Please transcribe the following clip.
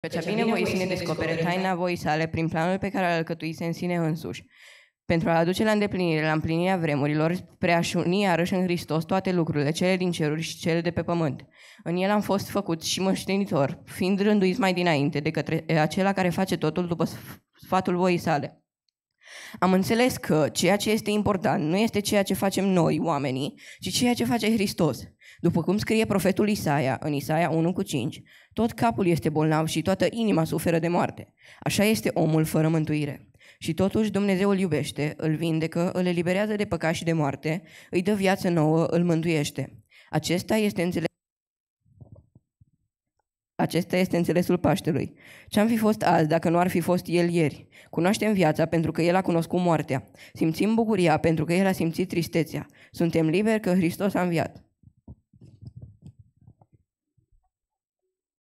Făcea deci, deci, bine voi să ne descopere taina voi sale prin planul pe care îl alcătuise în sine însuși. Pentru a aduce la îndeplinire, la împlinirea vremurilor, spre a șuni uni iarăși în Hristos toate lucrurile, cele din ceruri și cele de pe pământ. În el am fost făcut și măștenitor, fiind rânduiți mai dinainte de către acela care face totul după sfatul voii sale am înțeles că ceea ce este important nu este ceea ce facem noi, oamenii, ci ceea ce face Hristos. După cum scrie profetul Isaia în Isaia 1 cu 5, tot capul este bolnav și toată inima suferă de moarte. Așa este omul fără mântuire. Și totuși Dumnezeu îl iubește, îl vindecă, îl eliberează de păcat și de moarte, îi dă viață nouă, îl mântuiește. Acesta este înțeles acesta este înțelesul Paștelui. Ce-am fi fost azi dacă nu ar fi fost El ieri? Cunoaștem viața pentru că El a cunoscut moartea. Simțim bucuria pentru că El a simțit tristețea. Suntem liberi că Hristos a înviat.